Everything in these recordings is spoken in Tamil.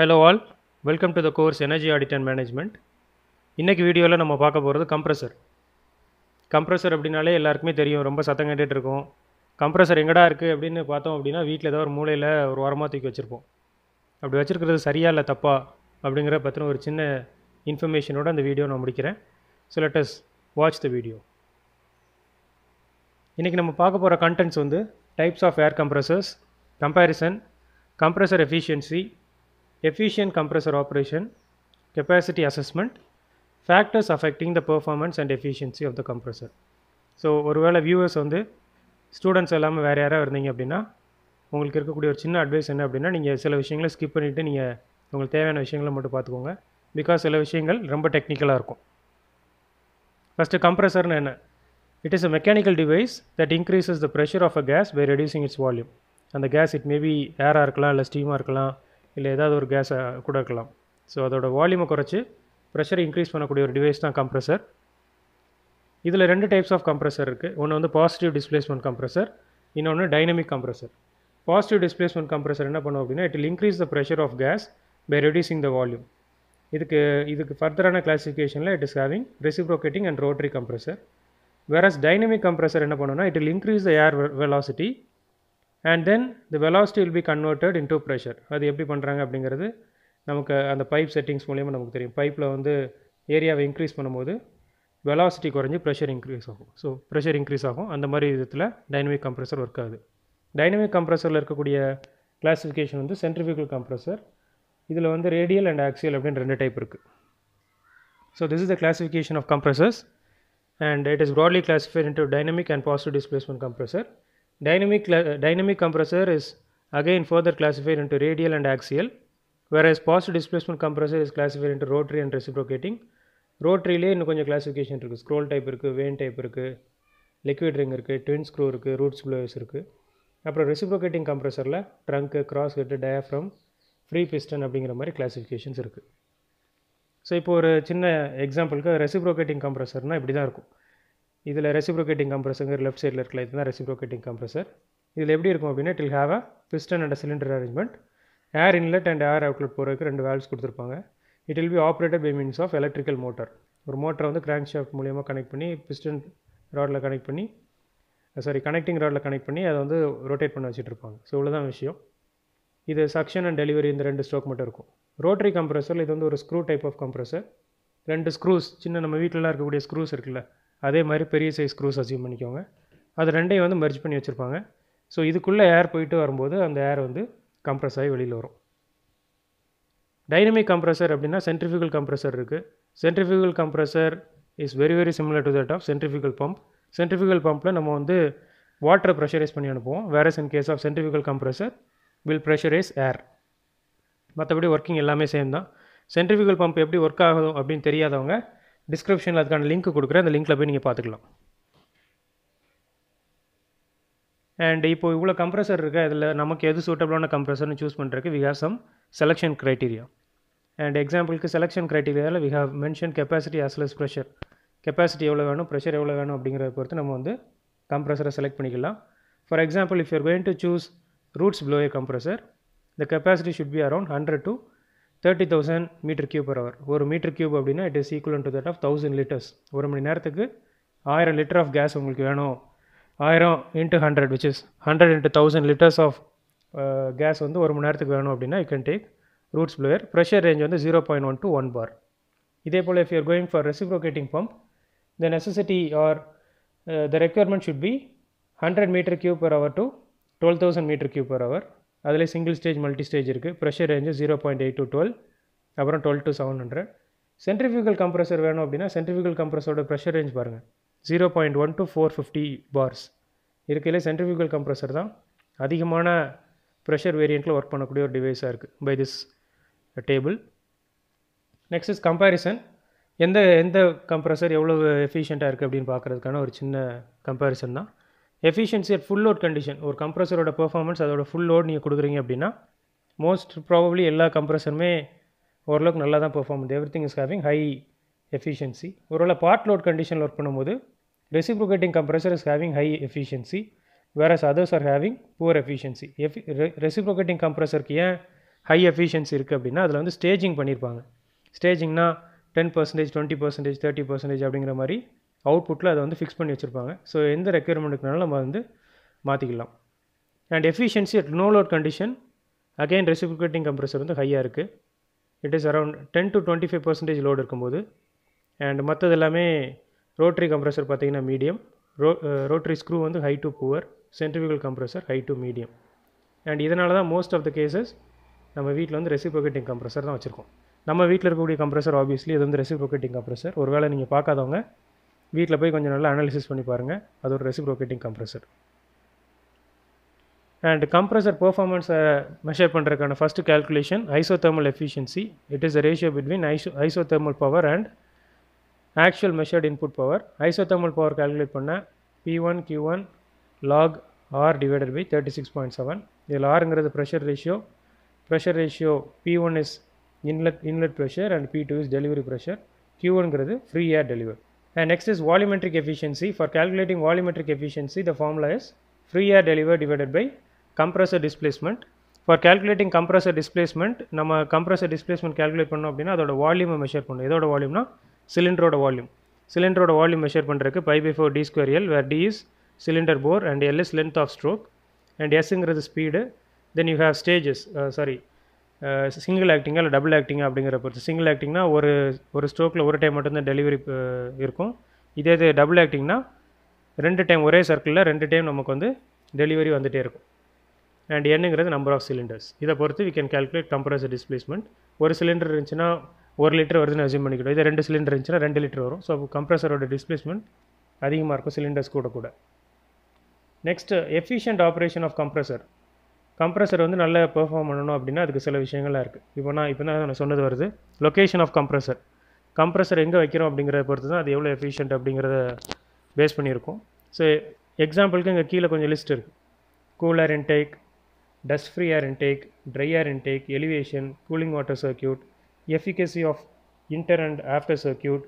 Hello all welcome to the course energy audit and management இன்றைக்கி வீடியோவில் நம்ம பார்க்க போகிறது கம்ப்ரெசர் கம்ப்ரஸர் அப்படின்னாலே எல்லாருக்குமே தெரியும் ரொம்ப சத்தம் கேட்டுட்டு இருக்கும் கம்ப்ரெசர் எங்கடா இருக்குது அப்படின்னு பார்த்தோம் அப்படின்னா வீட்டில் ஏதோ ஒரு மூலையில் ஒரு உரமாக தூக்கி வச்சுருப்போம் அப்படி வச்சுருக்கிறது சரியா இல்லை தப்பா அப்படிங்கிற பற்றின ஒரு சின்ன இன்ஃபர்மேஷனோட அந்த வீடியோ நான் முடிக்கிறேன் so let's watch the video இன்றைக்கி நம்ம பார்க்க போகிற கண்டென்ட்ஸ் வந்து types of air compressors comparison compressor efficiency efficient compressor operation, capacity assessment, factors affecting the performance and efficiency of the compressor. So ஒருவேளை வியூவர்ஸ் வந்து ஸ்டூடெண்ட்ஸ் எல்லாமே வேறு யாராவது இருந்தீங்க அப்படின்னா உங்களுக்கு இருக்கக்கூடிய ஒரு சின்ன அட்வைஸ் என்ன அப்படின்னா நீங்கள் சில விஷயங்களை ஸ்கிப் பண்ணிவிட்டு நீங்கள் உங்களுக்கு தேவையான விஷயங்களை மட்டும் பார்த்துக்கோங்க பிகாஸ் சில விஷயங்கள் ரொம்ப டெக்னிக்கலாக இருக்கும் ஃபஸ்ட்டு கம்ப்ரஸர்னு என்ன it is a mechanical device that increases the pressure of a gas by reducing its volume அந்த கேஸ் இட் மேபி ஏராக இருக்கலாம் இல்லை ஸ்டீமாக இருக்கலாம் இல்லை ஏதாவது ஒரு கேஸை கூட இருக்கலாம் ஸோ அதோட வால்யூமை குறைச்சி ப்ரெஷரை இன்க்ரீஸ் பண்ணக்கூடிய ஒரு டிவைஸ் தான் கம்ப்ரெசர் இதில் ரெண்டு டைப்ஸ் ஆஃப் கம்ப்ரெசர் இருக்குது ஒன்று வந்து பாசிட்டிவ் டிஸ்பிளேஸ்மெண்ட் கம்ப்ரெசர் இன்னொன்று dynamic compressor positive displacement compressor என்ன பண்ணும் அப்படின்னா it'll increase the pressure of gas by reducing the volume இதுக்கு இதுக்கு ஃபர்தரான கிளாஸிஃபிகேஷனில் it is having reciprocating and rotary compressor whereas dynamic compressor என்ன பண்ணுன்னா it'll increase the air velocity and then the velocity will be converted into pressure அது எப்படி பண்ணுறாங்க அப்படிங்கிறது நமக்கு அந்த பைப் செட்டிங்ஸ் மூலியமாக நமக்கு தெரியும் பைப்பில் வந்து ஏரியாவை இன்க்ரீஸ் பண்ணும்போது வெலாசிட்டி குறைஞ்சி ப்ரெஷர் இன்க்ரீஸ் ஆகும் ஸோ ப்ரெஷர் இன்க்ரீஸ் ஆகும் அந்த மாதிரி விதத்தில் டைனமிக் கம்ப்ரெசர் ஒர்க் ஆகுது டைனமிக் கம்ப்ரெசரில் இருக்கக்கூடிய கிளாஸிஃபிகேஷன் வந்து சென்ட்ரிஃபிகல் கம்ப்ரெசர் இதில் வந்து ரேடியல் அண்ட் ஆக்சியல் அப்படின்னு ரெண்டு டைப் இருக்குது so this is the classification of compressors and it is broadly classified into dynamic and positive displacement compressor Dynamic, dynamic compressor is again further classified into radial and axial, whereas positive displacement compressor is classified into rotary and reciprocating. ரோட்ரிலே இன்னும் கொஞ்சம் கிளாஸிஃபிகேஷன் இருக்குது ஸ்க்ரோல் டைப் இருக்குது வேன் டைப் இருக்குது லிக்விட் ரிங் இருக்குது ட்வின் ஸ்க்ரூ இருக்குது ரூட்ஸ் ப்ளோவர்ஸ் இருக்குது அப்புறம் ரெசிப்ரோகேட்டிங் கம்ப்ரஸரில் trunk cross head diaphragm free piston அப்படிங்கிற மாதிரி கிளாஸிஃபிகேஷன்ஸ் இருக்குது ஸோ இப்போ ஒரு சின்ன எக்ஸாம்பிளுக்கு ரெசிப்ரோகேட்டிங் கம்ப்ரெசர்னால் இப்படி தான் இருக்கும் இதில் ரெசிப்ரோகேட்டிங் கம்ப்ரஸருங்கிற லெஃப்ட் சைடில் இருக்கல தான் ரெசிப்ரோகேட்டிங் கம்ப்ரஸர் இதில் எப்படி இருக்கும் அப்படின்னா it'll have a piston and cylinder arrangement air inlet and air outlet போகிறதுக்கு ரெண்டு வேல்வ்ஸ் கொடுத்துருப்பாங்க it will be operated by means of electrical motor ஒரு மோட்டரை வந்து கிராங்க் ஷாஃப்ட் மூலியமாக கனெக்ட் பண்ணி பிஸ்டன் ராடில் கனெக்ட் பண்ணி சாரி கனெக்டிங் ராடில் கனெக்ட் பண்ணி அதை வந்து ரொட்டேட் பண்ண வச்சுட்டு இருப்பாங்க ஸோ இவ்வளோதான் விஷயம் இது சக்ஷன் அண்ட் டெலிவரி இந்த ரெண்டு ஸ்ட்ரோக் மட்டும் இருக்கும் ரோட்டரி கம்ப்ரஸர் இது வந்து ஒரு ஸ்க்ரூ டைப் ஆஃப் கம்ப்ரஸர் ரெண்டு ஸ்க்ரூஸ் சின்ன நம்ம வீட்டிலலாம் இருக்கக்கூடிய ஸ்க்ரூஸ் இருக்குல்ல அதே மாதிரி பெரிய சைஸ் க்ரூஸ் அசீவ் பண்ணிக்கோங்க அது ரெண்டையும் வந்து மெர்ஜ் பண்ணி வச்சுருப்பாங்க ஸோ இதுக்குள்ளே ஏர் போயிட்டு வரும்போது அந்த ஏர் வந்து கம்ப்ரெஸ் ஆகி வெளியில் வரும் டைனமிக் கம்ப்ரஸர் அப்படின்னா சென்ட்ரிஃபிகல் கம்ப்ரெசர் இருக்குது centrifugal compressor is very very similar to that of centrifugal pump centrifugal பம்பில் நம்ம வந்து வாட்டர் ப்ரெஷரைஸ் பண்ணி அனுப்புவோம் whereas in case of centrifugal compressor will pressurise air மற்றபடி ஒர்க்கிங் எல்லாமே சேம் தான் சென்ட்ரிஃபிகல் பம்ப் எப்படி ஒர்க் ஆகும் அப்படின்னு தெரியாதவங்க டிஸ்கிரிப்ஷனில் அதுக்கான லிங்க் கொடுக்குறேன் அந்த லிங்க்கில் போய் நீங்கள் பார்த்துக்கலாம் அண்ட் இப்போ இவ்வளோ கம்ப்ரெசர் இருக்கா இதில் நமக்கு எது சூட்டபிளான கம்ப்ரெசர்னு சூஸ் பண்ணுறதுக்கு we have some selection criteria and எக்ஸாம்பிளுக்கு செலெக்ஷன் க்ரைட்டீரியாவில் we have mention capacity as pressure capacity எவ்வளோ வேணும் ப்ரெஷர் எவ்வளோ வேணும் அப்படிங்கிறத பொறுத்து நம்ம வந்து கம்ப்ரெசரை செலக்ட் பண்ணிக்கலாம் for example if you're going to choose roots blower compressor the capacity should be around hundred to thirty thousand metre cube per hour ஒரு மீட்டர் கியூப் அப்படின்னா it is equal to that of thousand litres ஒரு மணி நேரத்துக்கு ஆயிரம் லிட்டர் ஆஃப் கேஸ் உங்களுக்கு வேணும் ஆயிரம் into hundred which is hundred into thousand litres of gas வந்து ஒரு மணி நேரத்துக்கு வேணும் அப்படின்னா I can take roots blower pressure range வந்து zero point one to one bar இதே போல் if you're going for reciprocating pump the necessity or the requirement should be hundred metre cube per hour to twelve thousand metre cube per hour அதில் சிங்கிள் ஸ்டேஜ் மல்டி ஸ்டேஜ் இருக்குது pressure range zero point eight to twelve அப்புறம் twelve to seven hundred centrifugal compressor வேணும் அப்படின்னா சென்ட்ரிஃபிகல் கம்ப்ரஸோட ப்ரெஷர் ரேஞ்ச் பாருங்கள் zero point one to four fifty bars இருக்கையிலே சென்ட்ரிஃபிகல் கம்ப்ரஸர் தான் அதிகமான ப்ரெஷர் வேரியண்ட்டில் ஒர்க் பண்ணக்கூடிய ஒரு டிவைஸாக இருக்குது by this table next is comparison எந்த எந்த கம்ப்ரஸர் எவ்வளோ எஃபிஷியண்ட்டாக இருக்குது அப்படின்னு பார்க்குறதுக்கான ஒரு சின்ன கம்பேரிசன் தான் efficiency at full load condition ஒரு கம்ப்ரஸரோட பெர்ஃபார்மன்ஸ் அதோட ஃபுல் லோட் நீங்கள் கொடுக்குறீங்க அப்படின்னா மோஸ்ட் ப்ராபப்ளி எல்லா கம்ப்ரஸருமே ஓரளவுக்கு நல்லா தான் பெர்ஃபார்ம் பண்ணுது everything is having high efficiency ஒருவேளை பார்ட் லோட் கண்டிஷனில் ஒர்க் பண்ணும்போது reciprocating compressor is having high efficiency whereas others are having poor efficiency எஃபி ரெசிப்ரோகேட்டிங் கம்ப்ரஸருக்கு ஏன் ஹை எஃபிஷியன்சி இருக்குது அப்படின்னா அதில் வந்து ஸ்டேஜிங் பண்ணியிருப்பாங்க ஸ்டேஜிங்னா ten percentage twenty percentage thirty percentage அப்படிங்கிற மாதிரி அவுட்புட்டில் அதை வந்து ஃபிக்ஸ் பண்ணி வச்சுருப்பாங்க ஸோ எந்த ரெக்குயர்மெண்ட்டுக்குனாலும் நம்ம வந்து மாற்றிக்கலாம் and efficiency at no load condition again reciprocating compressor வந்து ஹையாக இருக்குது it is around ten to twenty five percentage load இருக்கும்போது அண்ட் மற்றது எல்லாமே ரோட்ரி கம்ப்ரஸர் பார்த்திங்கன்னா மீடியம் ரோ ரோட்ரி ஸ்க்ரூ வந்து high to poor centrifugal compressor high to medium and இதனால தான் மோஸ்ட் ஆஃப் த கேசஸ் நம்ம வீட்டில் வந்து ரெசிபிகேட்டிங் கம்ப்ரெசர் தான் வச்சுருக்கோம் நம்ம வீட்டில் இருக்கக்கூடிய கம்ப்ரஸர் ஆப்வியஸ்லி இது வந்து ரெசிபிகேட்டிங் கம்ப்ரெசர் ஒரு வேளை நீங்கள் பார்க்காதவங்க வீட்டில் போய் கொஞ்சம் நல்லா அனாலிசிஸ் பண்ணி பாருங்கள் அது ஒரு ரெசிப்ரோகேட்டிங் கம்ப்ரெசர் அண்ட் கம்ப்ரெசர் பர்ஃபார்மன்ஸை மெஷர் பண்ணுறதுக்கான first calculation isothermal efficiency it is a ratio between iso isothermal power and actual measured input power isothermal power calculate பண்ண P one Q one log R divided by thirty six point seven இதில் ஆருங்கிறது pressure ratio pressure ratio P one is inlet inlet pressure and P two is delivery pressure Q ஒன்ங்கிறது free air deliver And next is volumetric efficiency. For calculating volumetric efficiency, the formula is free air delivered divided by compressor displacement. For calculating compressor displacement நம்ம கம்ப்ரஸர் டிஸ்பிளேஸ்மெண்ட் கேல்குலேட் பண்ணோம் அப்படின்னா அதோட வால்யூமை மெஷர் பண்ணணும் எதோட வால்யூம்னா சிலிண்டரோட வால்யூம் சிலிண்டரோட வால்யூம் மெஷர் பண்ணுறதுக்கு pi by four D square L where D is cylinder bore and L is length of stroke and எஸ்ங்கிறது speed then you have stages sorry single ஆக்டிங்காக இல்லை டபுள் ஆக்டிங் அப்படிங்கிற பொறுத்து சிங்கிள் ஆக்டிங்னா ஒரு ஒரு ஸ்ட்ரோக்கில் ஒரு டைம் மட்டும்தான் டெலிவரி இருக்கும் இதே இது டபுள் ஆக்டிங்னா ரெண்டு டைம் ஒரே சர்க்கிளில் ரெண்டு டைம் நமக்கு வந்து டெலிவரி வந்துகிட்டே இருக்கும் அண்ட் என்னங்கிறது நம்பர் ஆஃப் சிலிண்டர்ஸ் இதை பொறுத்து we can calculate temperature displacement ஒரு சிலிண்டர் இருந்துச்சுன்னா ஒரு லிட்டர் வருதுன்னு அசியூம் பண்ணிக்கிட்டோம் இதே ரெண்டு சிலிண்டர் இருந்துச்சுன்னா ரெண்டு லிட்டர் வரும் ஸோ கம்ப்ரஸரோட டிஸ்பிளேஸ்மெண்ட் அதிகமாக இருக்கும் சிலிண்டர்ஸ் கூட கூட next efficient operation of compressor compressor வந்து நல்ல பெர்ஃபார்ம் பண்ணணும் அப்படின்னா அதுக்கு சில விஷயங்கள்லாம் இருக்குது இப்போ நான் இப்போ தான் நான் சொன்னது வருது லொக்கேஷன் ஆஃப் கம்ப்ரஸர் கம்ப்ரஸர் எங்கே வைக்கிறோம் அப்படிங்கிறத பொறுத்து தான் அது எவ்வளோ எஃபிஷியன்ட் அப்படிங்கிறத பேஸ் பண்ணியிருக்கோம் ஸோ எக்ஸாம்பிளுக்கு இங்கே கீழே கொஞ்சம் லிஸ்ட் இருக்குது cooler intake dust free air intake dry air intake elevation cooling water circuit efficacy of inter and after circuit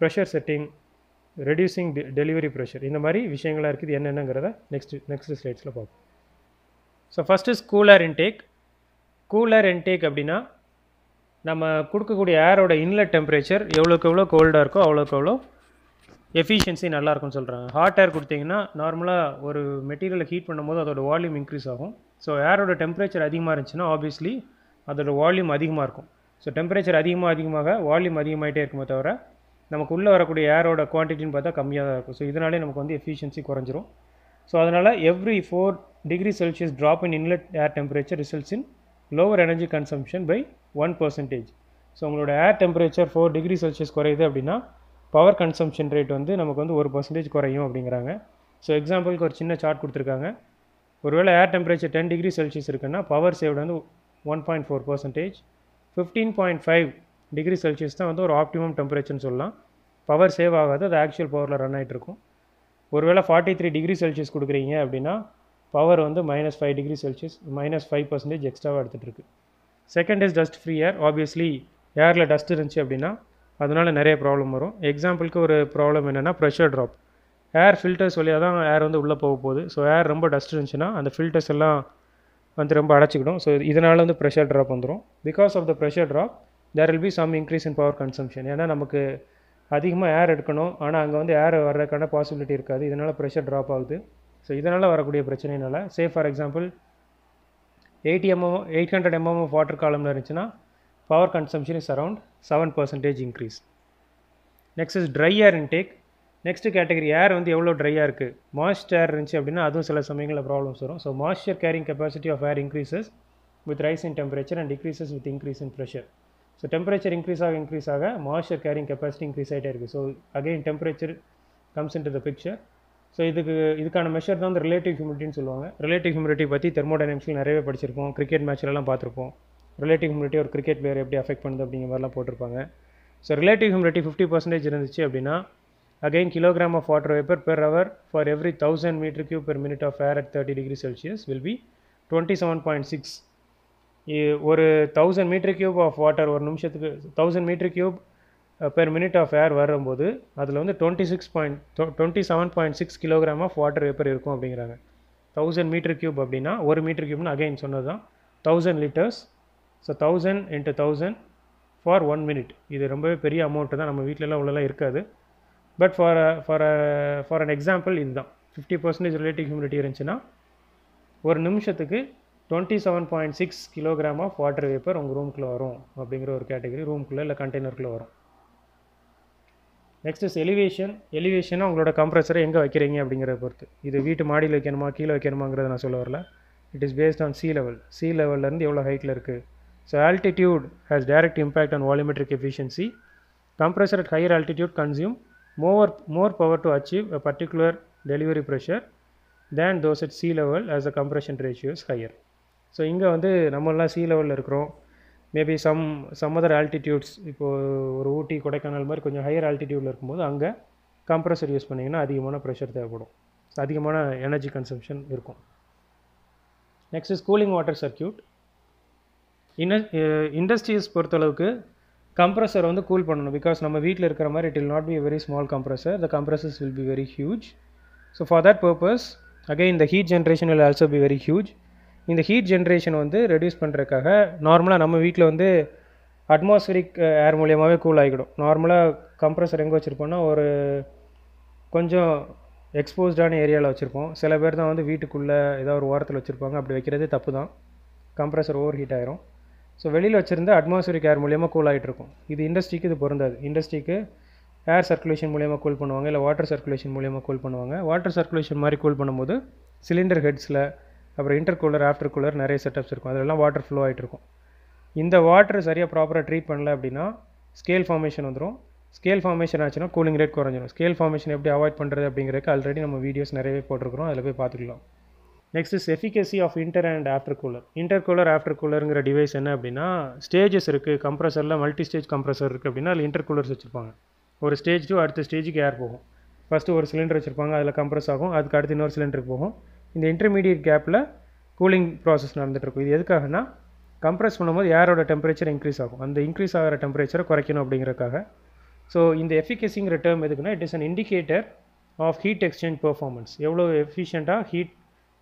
pressure setting reducing delivery pressure இந்த மாதிரி விஷயங்களாக இருக்குது என்னென்னங்கிறத நெக்ஸ்ட் நெக்ஸ்ட் ஸ்லைட்ஸில் பார்ப்போம் so first is intake cooler intake அப்படின்னா நம்ம கொடுக்கக்கூடிய ஏரோட இன்லெட் டெம்பரேச்சர் எவ்வளோக்கு எவ்வளோ கோல்டாக இருக்கோ அவ்வளோக்கு எவ்வளோ எஃபிஷியன்சி நல்லாயிருக்கும்னு சொல்கிறாங்க ஹாட் ஏர் கொடுத்தீங்கன்னா நார்மலாக ஒரு மெட்டீரியலை ஹீட் பண்ணும்போது அதோட வால்யூம் இன்க்ரீஸ் ஆகும் ஸோ ஏரோட டெம்பரேச்சர் அதிகமாக இருந்துச்சுன்னா ஆப்வியஸ்லி அதோட வால்யூம் அதிகமாக இருக்கும் ஸோ டெம்பரேச்சர் அதிகமாக அதிகமாக வால்யூம் அதிகமாகிட்டே இருக்குமே தவிர நமக்கு உள்ளே வரக்கூடிய ஏரோட குவான்டிட்டின்னு பார்த்தா கம்மியாக தான் இருக்கும் ஸோ இதனாலே நமக்கு வந்து எஃபிஷியன்சி குறைஞ்சிரும் ஸோ அதனால் every four degree Celsius drop in inlet air temperature results in lower energy consumption by 1 percentage. So உங்களோட air temperature four degree Celsius குறையுது அப்படின்னா பவர் கன்சம்ஷன் ரேட் வந்து நமக்கு வந்து ஒரு பர்சன்டேஜ் குறையும் அப்படிங்கிறாங்க ஸோ எக்ஸாம்பிளுக்கு ஒரு சின்ன சார்ட் கொடுத்துருக்காங்க ஒருவேளை air temperature ten degree Celsius இருக்குன்னா பவர் சேவ்டு வந்து one point four percentage fifteen point five degree Celsius தான் வந்து ஒரு ஆப்டிமம் டெம்பரேச்சர்னு சொல்லலாம் பவர் சேவ் ஆகாது அது ஆக்சுவல் பவரில் ரன் ஆகிட்டு இருக்கும் ஒருவேளை ஃபார்ட்டி த்ரீ டிகிரி செல்சியஸ் கொடுக்குறீங்க அப்படின்னா பவர் வந்து minus five degree Celsius minus five percentage எக்ஸ்ட்ராவாக எடுத்துகிட்டு இருக்குது second is dust free air obviously ஏரில் டஸ்ட் இருந்துச்சு அப்படின்னா அதனால் நிறைய ப்ராப்ளம் வரும் எக்ஸாம்பிளுக்கு ஒரு ப்ராப்ளம் என்னென்னா ப்ரெஷர் ட்ராப் ஏர் ஃபில்டர்ஸ் வழியாக தான் ஏர் வந்து உள்ளே போக போகுது ஸோ ஏர் ரொம்ப டஸ்ட் இருந்துச்சுன்னா அந்த ஃபில்டர்ஸ் எல்லாம் வந்து ரொம்ப அடைச்சிக்கிடும் ஸோ இதனால் வந்து ப்ரெஷர் ட்ராப் வந்துடும் because of the pressure drop there will be some increase in power consumption ஏன்னா நமக்கு அதிகமாக ஏர் எடுக்கணும் ஆனால் அங்கே வந்து ஏர் வர்றதுக்கான பாசிபிலிட்டி இருக்காது இதனால் ப்ரெஷர் ட்ராப் ஆகுது ஸோ இதனால் வரக்கூடிய பிரச்சனைனால say for example eighty mm eight hundred mm of water காலம்னு இருந்துச்சுன்னா power consumption is around seven percentage increase next is dry air intake next category air வந்து எவ்வளோ ட்ரையாக இருக்குது மாய்ஸ்ட் ஏர் இருந்துச்சு அப்படின்னா அதுவும் சில சமயங்களில் ப்ராப்ளம்ஸ் வரும் so moisture carrying capacity of air increases with rise in temperature and decreases with increase in pressure so temperature increase ஆக இன்க்ரீஸ் ஆக மாய்ஸ்டர் கேரிங் கெப்பாசிட்டி இன்க்ரீஸ் ஆகிட்டே இருக்குது so again temperature comes in to the picture so இதுக்கு இதுக்கான மெஷர் தான் வந்து ரிலேட்டிவ் ஹியூமிட்டின்னு சொல்லுவாங்க ரிலேட்டிவ் ஹியூமிட்டி பற்றி தெர்மோடைனமிக்ஸில் நிறையவே படிச்சிருப்போம் கிரிக்கெட் மேட்ச்லலாம் பார்த்துருப்போம் ரிலேட்டிவ் ஹியூமிட்டி ஒரு கிரிக்கெட் பிளேயர் எப்படி அஃபெக்ட் பண்ணுது அப்படிங்கிற மாதிரிலாம் போட்டிருப்பாங்க so relative humidity fifty percentage இருந்துச்சு அப்படின்னா again kilogram of water vapour per hour for every thousand metre cube per minute of air at thirty degree Celsius will be twenty seven point six ஒரு thousand metre cube of water ஒரு நிமிஷத்துக்கு thousand metre cube per minute of air வரும்போது அதில் வந்து twenty six point twenty seven point six kilogram of water vapour இருக்கும் அப்படிங்கிறாங்க தௌசண்ட் மீட்டர் கியூப் அப்படின்னா ஒரு மீட்டர் கியூப்னு அகைன் சொன்னது தான் thousand litres so thousand into thousand for one minute இது ரொம்பவே பெரிய அமௌண்ட்டு தான் நம்ம வீட்டிலலாம் உள்ளலாம் இருக்காது but for for for an example இதுதான் ஃபிஃப்டி பர்சன்டேஜ் ரிலேட்டிவ் ஹியூமிடிட்டி இருந்துச்சுன்னா ஒரு நிமிஷத்துக்கு twenty seven point six kilogram of water vapour உங்கள் ரூம்குள்ளே வரும் அப்படிங்கிற ஒரு கேட்டகரி ரூம்குள்ளே இல்லை கண்டெய்னருக்குள்ளே வரும் நெக்ஸ்ட் இஸ் எலிவேஷன் எலிவேஷனாக உங்களோட கம்ப்ரஸரை எங்கே வைக்கிறீங்க அப்படிங்கிறத பொறுத்து இது வீட்டு மாடியில் வைக்கணுமா கீழே வைக்கணுமாங்கிறத நான் சொல்ல வரல it is based on sea level sea லெவல்லேருந்து எவ்வளோ ஹைட்டில் இருக்குது so altitude has direct impact on volumetric efficiency compressor at higher altitude consume more more power to achieve a particular delivery pressure than those at sea level as a compression ratios higher so இங்கே வந்து நம்மளாம் சி லெவலில் இருக்கிறோம் maybe some some other altitudes இப்போது ஒரு ஊட்டி கொடைக்கானல் மாதிரி கொஞ்சம் ஹையர் ஆல்டிடியூடில் இருக்கும்போது அங்கே கம்ப்ரஸர் யூஸ் பண்ணிங்கன்னா அதிகமான ப்ரெஷர் தேவைப்படும் ஸோ அதிகமான எனர்ஜி கன்சம்ஷன் இருக்கும் next is cooling water circuit இன்ன இண்டஸ்ட்ரீஸ் பொறுத்தளவுக்கு கம்ப்ரஸர் வந்து கூல் பண்ணணும் பிகாஸ் நம்ம வீட்டில் இருக்கிற மாதிரி it will not be very small compressor the compressors will be very huge so for that purpose again இந்த heat generation will also be very huge இந்த ஹீட் ஜென்ரேஷன் வந்து ரெடியூஸ் பண்ணுறதுக்காக நார்மலாக நம்ம வீட்டில் வந்து அட்மாஸ்ஃபியரிக் ஏர் மூலியமாகவே கூல் ஆகிக்கிடும் நார்மலாக கம்ப்ரஸர் எங்கே வச்சுருப்போம்னா ஒரு கொஞ்சம் எக்ஸ்போஸ்டான ஏரியாவில் வச்சுருப்போம் சில பேர் தான் வந்து வீட்டுக்குள்ளே ஏதாவது ஒரு ஓரத்தில் வச்சுருப்பாங்க அப்படி வைக்கிறது தப்பு தான் கம்ப்ரஸர் ஓவர் ஹீட் ஆகிரும் ஸோ வெளியில் வச்சுருந்தா அட்மாஸ்ஃபியரிக் ஏர் மூலியமாக கூல் ஆகிட்டு இருக்கும் இது இண்டஸ்ட்ரிக்கு இது பொருந்தாது இண்டஸ்ட்ரிக்கு ஏர் சர்க்குலேஷன் மூலியமாக கூல் பண்ணுவாங்க இல்லை வாட்டர் சர்க்குலேஷன் மூலியமாக கூல் பண்ணுவாங்க வாட்டர் சர்க்குலேஷன் மாதிரி கூல் பண்ணும்போது சிலிண்டர் ஹெட்ஸில் அப்புறம் இன்டர் கூலர் ஆஃப்டர் கூலர் நிறைய செட்டப்ஸ் இருக்கும் அதெல்லாம் வாட்டர் ஃப்ளோ ஆகிட்டு இருக்கும் இந்த வாட்டர் சரியாக ப்ராப்பராக ட்ரீட் பண்ணல அப்படின்னா ஸ்கேல் ஃபார்மேஷன் வந்துடும் ஸ்கேல் ஃபார்மேஷன் ஆச்சுன்னா கூலிங் ரேட் குறைஞ்சிடும் ஸ்கேல் ஃபார்மேஷன் எப்படி அவாய்ட் பண்ணுறது அப்படிங்கிறதுக்கு ஆல்ரெடி நம்ம வீடியோஸ் நிறையவே போட்டிருக்கிறோம் அதில் போய் பார்த்துக்கலாம் next is efficacy of inter and after cooler intercooler after கூலருங்கிற டிவைஸ் என்ன அப்படின்னா ஸ்டேஜஸ் இருக்குது கம்ப்ரஸரில் மல்டி ஸ்டேஜ் கம்ப்ரஸர் இருக்குது அப்படின்னா அதில் இன்டர் கூலர்ஸ் வச்சுருப்பாங்க ஒரு ஸ்டேஜ் டூ அடுத்த ஸ்டேஜுக்கு ஏர் போகும் ஃபஸ்ட்டு ஒரு சிலிண்டர் வச்சுருப்பாங்க அதில் கம்ப்ரஸ் ஆகும் அதுக்கு அடுத்து இன்னொரு சிலிண்டருக்கு போகும் இந்த இன்டர்மீடியட் கேப்பில் கூலிங் ப்ராசஸ் நடந்துகிட்ருக்கும் இது எதுக்காகனா கம்ப்ரெஸ் பண்ணும்போது ஏரோட டெம்பரேச்சர் இன்க்ரீஸ் ஆகும் அந்த இன்க்ரீஸ் ஆகிற டெம்பரேச்சரை குறைக்கணும் அப்படிங்கிறக்காக ஸோ இந்த எஃபிகசிங்கிற டேர்ம் எதுக்குன்னா it is an indicator of heat exchange performance எவ்வளோ எஃபிஷியண்ட்டாக ஹீட்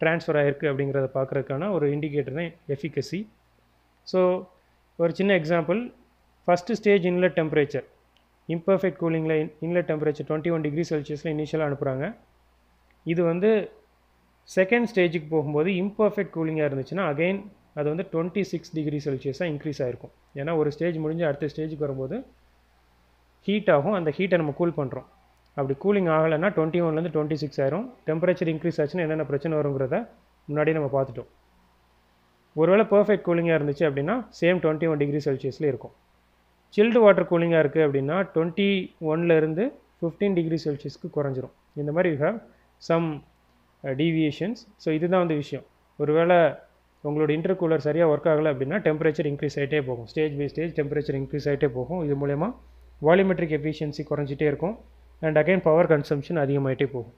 ட்ரான்ஸ்ஃபர் ஆகிருக்கு அப்படிங்கிறத பார்க்குறதுக்கான ஒரு இண்டிகேட்டர் தான் எஃபிகசி ஸோ ஒரு சின்ன example first stage inlet temperature imperfect கூலிங்கில் inlet temperature twenty one degree செல்சியஸில் இனிஷியலாக அனுப்புகிறாங்க இது வந்து செகண்ட் ஸ்டேஜுக்கு போகும்போது இம்பர்ஃபெக்ட் கூலிங்காக இருந்துச்சுன்னா அகைன் அது வந்து டுவெண்ட்டி சிக்ஸ் டிகிரி செல்சியஸாக இன்க்ரீஸ் ஆகிருக்கும் ஏன்னா ஒரு ஸ்டேஜ் முடிஞ்சு அடுத்த ஸ்டேஜுக்கு வரும்போது ஹீட் ஆகும் அந்த ஹீட்டை நம்ம கூல் பண்ணுறோம் அப்படி கூலிங் ஆகலைன்னா டுவெண்ட்டி ஒன்லேருந்து டுவெண்ட்டி சிக்ஸ் ஆயிரும் டெம்பரேச்சர் இன்க்ரீஸ் ஆச்சுன்னா என்னென்ன பிரச்சனை வருங்கிறத முன்னாடியே நம்ம பார்த்துட்டோம் ஒருவேளை பர்ஃபெக்ட் கூலிங்காக இருந்துச்சு அப்படின்னா சேம் டுவெண்ட்டி ஒன் டிகிரி செல்சியஸில் இருக்கும் சில்டு வாட்டர் கூலிங்காக இருக்குது அப்படின்னா டுவெண்ட்டி ஒன்லேருந்து ஃபிஃப்டீன் டிகிரி செல்சியஸ்க்கு குறைஞ்சிரும் இந்த மாதிரி you have some deviations so இதுதான் வந்து விஷயம் ஒருவேளை உங்களோட இன்டர்கூலர் சரியாக ஒர்க் ஆகலை அப்படின்னா டெம்பரேச்சர் இன்க்ரீஸ் ஆகிட்டே போகும் stage by stage temperature increase ஆகிட்டே போகும் இது மூலயமா வால்யூமெட்ரிக் எஃபிஷியன்சி குறைஞ்சிட்டே இருக்கும் அண்ட் அகைன் பவர் கன்சம்ஷன் அதிகமாகிட்டே போகும்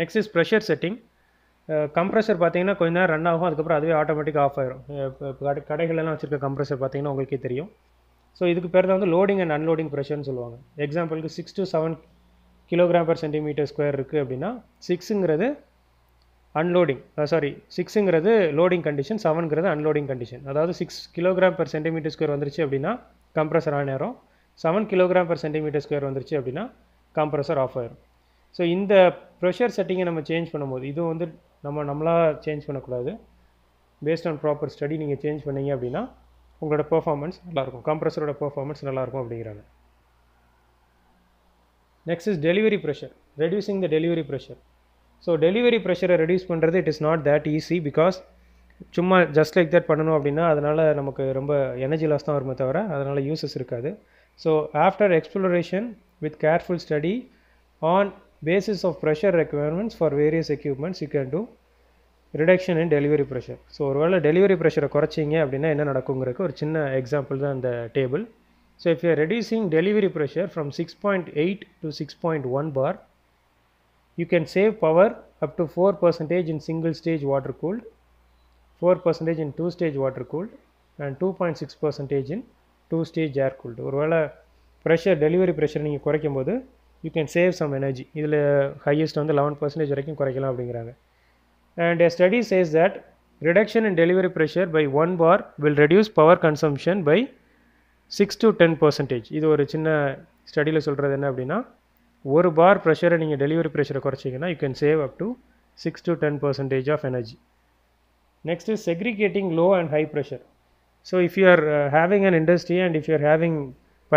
next is pressure setting compressor பார்த்தீங்கன்னா கொஞ்ச நேரம் ரன் ஆகும் அதுக்கப்புறம் அதுவே ஆட்டோமேட்டிக் ஆஃப் ஆயிரும் கடை கடைகளெல்லாம் வச்சுருக்க கம்ப்ரெஷர் பார்த்தீங்கன்னா உங்களுக்கே தெரியும் ஸோ இதுக்கு பேர் தான் வந்து லோடிங் அண்ட் அன்லோடிங் ப்ரெஷர்னு சொல்லுவாங்க எக்ஸாம்பிளுக்கு six to seven kilogram per centimetre square இருக்குது அப்படின்னா சிக்ஸுங்கிறது அன்லோடிங் சாரி சிக்ஸுங்கிறது லோடிங் கண்டிஷன் செவனுங்கிறது அன்லோடிங் கண்டிஷன் அதாவது six kilogram per centimetre square வந்துருச்சு அப்படின்னா கம்ப்ரஸர் ஆன் ஆயிரும் seven kilogram per centimetre square வந்துருச்சு அப்படின்னா கம்ப்ரஸர் ஆஃப் ஆயிரும் ஸோ இந்த ப்ரெஷர் செட்டிங்கை நம்ம சேஞ்ச் பண்ணும்போது இது வந்து நம்ம நம்மளாக சேஞ்ச் பண்ணக்கூடாது பேஸ்ட் ஆன் ப்ராப்பர் ஸ்டடி நீங்கள் சேஞ்ச் பண்ணீங்க அப்படின்னா உங்களோட பெர்ஃபார்மன்ஸ் நல்லாயிருக்கும் கம்ப்ரஸரோட பெர்ஃபார்மன்ஸ் நல்லாயிருக்கும் அப்படிங்கிறாங்க next is delivery pressure reducing the delivery pressure so delivery ப்ரெஷரை ரெடியூஸ் பண்ணுறது it is not that easy because சும்மா ஜஸ்ட் லைக் தட் பண்ணணும் அப்படின்னா அதனால் நமக்கு ரொம்ப எனர்ஜி லாஸ் தான் வருமே தவிர அதனால் யூசஸ் இருக்காது so after exploration with careful study on basis of pressure requirements for various equipments you can do reduction in delivery pressure so ஒருவேளை டெலிவரி ப்ரெஷரை குறைச்சிங்க அப்படின்னா என்ன நடக்குங்கிறதுக்கு ஒரு சின்ன எக்ஸாம்பிள் தான் அந்த table So if you are reducing delivery pressure from 6.8 to 6.1 bar, you can save power up to 4 percentage in single stage water cooled, 4 percentage in two stage water cooled and 2.6 percentage in two stage air cooled. Or ஒருவேளை pressure டெலிவரி ப்ரெஷர் நீங்கள் குறைக்கும் போது you can save some energy இதில் highest வந்து லெவன் பர்சன்டேஜ் வரைக்கும் குறைக்கலாம் அப்படிங்கிறாங்க and a study says that reduction in delivery pressure by one bar will reduce power consumption by six to ten percentage இது ஒரு சின்ன ஸ்டடியில் சொல்கிறது என்ன அப்படின்னா ஒரு பார் ப்ரெஷரை நீங்கள் டெலிவரி ப்ரெஷரை குறைச்சிங்கன்னா you can save up to six to ten percentage of energy next segregating low and high pressure so if you are are uh, industry and if and if you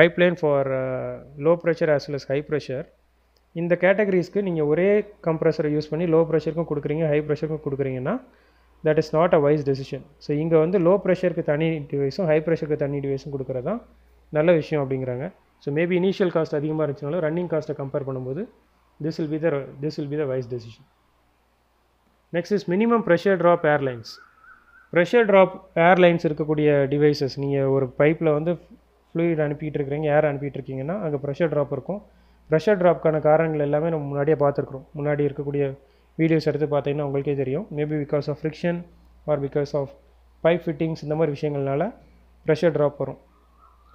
are for low pressure uh, low pressure high pressure இந்த கேட்டகரிஸ்க்கு நீங்கள் ஒரே கம்ப்ரெஷரை யூஸ் பண்ணி லோ ப்ரெஷருக்கும் கொடுக்குறீங்க ஹை ப்ரெஷருக்கும் கொடுக்குறீங்கன்னா that is not a wise decision so இங்கே வந்து லோ ப்ரெஷருக்கு தனி டிவைஸும் ஹை ப்ரெஷருக்கு தனி டிவைஸும் கொடுக்குறது தான் நல்ல விஷயம் அப்படிங்கிறாங்க ஸோ மேபி இனிஷியல் காஸ்ட் அதிகமாக இருந்துச்சுனாலும் ரன்னிங் காஸ்ட்டை கம்பேர் பண்ணும்போது this will be the this will be the wise decision next is minimum pressure drop airlines pressure drop airlines இருக்கக்கூடிய டிவைசஸ் நீங்கள் ஒரு பைப்பில் வந்து ஃப்ளூயிட் அனுப்பிட்டு இருக்கிறீங்க ஏர் அனுப்பிட்டு இருக்கீங்கன்னா அங்கே ப்ரெஷர் ட்ராப் இருக்கும் ப்ரெஷர் ட்ராப்க்கான காரணங்கள் எல்லாமே நம்ம முன்னாடியே பார்த்துருக்குறோம் முன்னாடி இருக்கக்கூடிய வீடியோஸ் எடுத்து பார்த்தீங்கன்னா உங்களுக்கே தெரியும் maybe because of friction or because of pipe fittings இந்த மாதிரி விஷயங்கள்னால ப்ரெஷர் ட்ராப் வரும்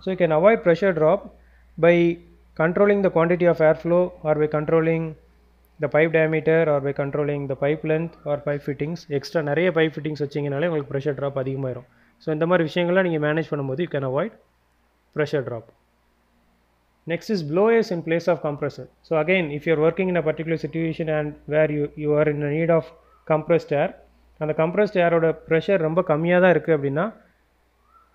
so you can avoid pressure drop by controlling the quantity of air flow or by controlling the pipe diameter or by controlling the pipe length or pipe fittings extra நிறைய பைப் ஃபிட்டிங்ஸ் வச்சிங்கனாலே உங்களுக்கு ப்ரெஷர் ட்ராப் அதிகமாகிடும் ஸோ இந்த மாதிரி விஷயங்கள்லாம் நீங்கள் மேனேஜ் பண்ணும்போது you can avoid pressure drop Next is blowers in place of compressor. So again, if you're working in a particular situation and where you, you are in the need of compressed air, அந்த கம்ப்ரஸ்ட் ஏரோட ப்ரெஷர் ரொம்ப கம்மியாக தான் இருக்குது அப்படின்னா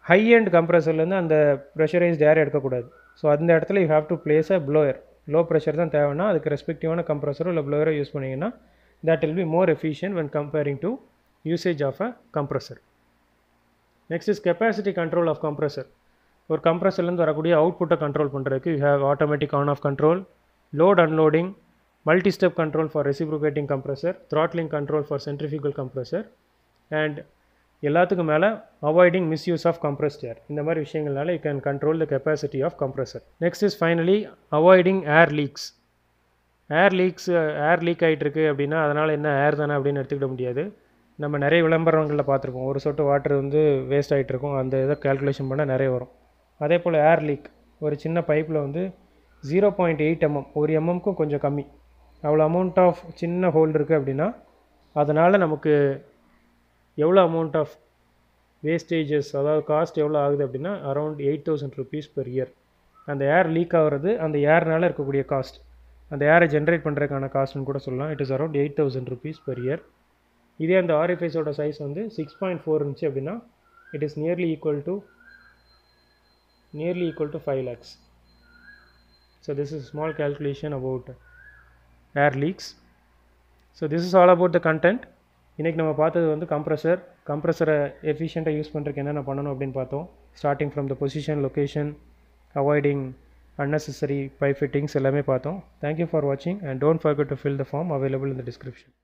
ஹை அண்ட் கம்ப்ரஸர்லேருந்து அந்த ப்ரெஷரைஸ்ட் ஏர் எடுக்கக்கூடாது ஸோ அந்த இடத்துல you have to place a blower low pressure தான் தேவைன்னா அதுக்கு ரெஸ்பெக்டிவான கம்ப்ரஸரோ இல்லை ப்ளோயரோ யூஸ் பண்ணிங்கன்னா that will be more efficient when comparing to usage of a compressor next is capacity control of compressor ஒரு கம்ப்ரஸர்லேருந்து வரக்கூடிய அவுட்புட்டை கண்ட்ரோல் பண்ணுறதுக்கு you have automatic on off control load unloading multi step control for reciprocating compressor throttling control for centrifugal compressor and எல்லாத்துக்கும் மேலே avoiding misuse of compressed air இந்த மாதிரி விஷயங்கள்னால you can control the capacity of compressor next is finally avoiding air leaks air leaks air leak ஆகிட்டு இருக்குது அப்படின்னா அதனால் என்ன ஏர் தானே அப்படின்னு எடுத்துக்கிட முடியாது நம்ம நிறைய விளம்பரங்களில் பார்த்துருக்கோம் ஒரு சொட்டு வாட்டர் வந்து வேஸ்ட் ஆகிட்டு இருக்கும் அந்த இதை கேல்குலேஷன் பண்ணால் நிறைய வரும் அதே போல் ஏர் லீக் ஒரு சின்ன பைப்பில் வந்து ஜீரோ பாயிண்ட் எயிட் எம்எம் ஒரு எம்எம்க்கும் கொஞ்சம் கம்மி அவ்வளோ அமௌண்ட் ஆஃப் சின்ன ஹோல் இருக்குது அப்படின்னா அதனால் நமக்கு எவ்வளோ அமௌண்ட் ஆஃப் வேஸ்டேஜஸ் அதாவது காஸ்ட் எவ்வளோ ஆகுது அப்படின்னா around eight thousand rupees per year அந்த ஏர் லீக் ஆகிறது அந்த ஏர்னால் இருக்கக்கூடிய காஸ்ட் அந்த ஏரை ஜென்ரேட் பண்ணுறதுக்கான காஸ்ட்னு கூட சொல்லலாம் it is around eight thousand rupees per year இதே அந்த ஆர்எஃப்ஐஸோட சைஸ் வந்து சிக்ஸ் பாயிண்ட் ஃபோர் இருந்துச்சு அப்படின்னா it is nearly equal to nearly equal to 5 lakhs so this is small calculation about air leaks so this is all about the content இன்றைக்கி நம்ம பார்த்தது வந்து கம்ப்ரஸர் கம்ப்ரஸரை எஃபிஷியண்ட்டாக யூஸ் பண்ணுறக்கு என்னென்ன பண்ணணும் அப்படின்னு பார்த்தோம் starting from the position location avoiding unnecessary pipe fittings எல்லாமே பார்த்தோம் தேங்க்யூ ஃபார் வாட்சிங் and don't forget to fill the form available இந்த டிஸ்கிரிப்ஷன்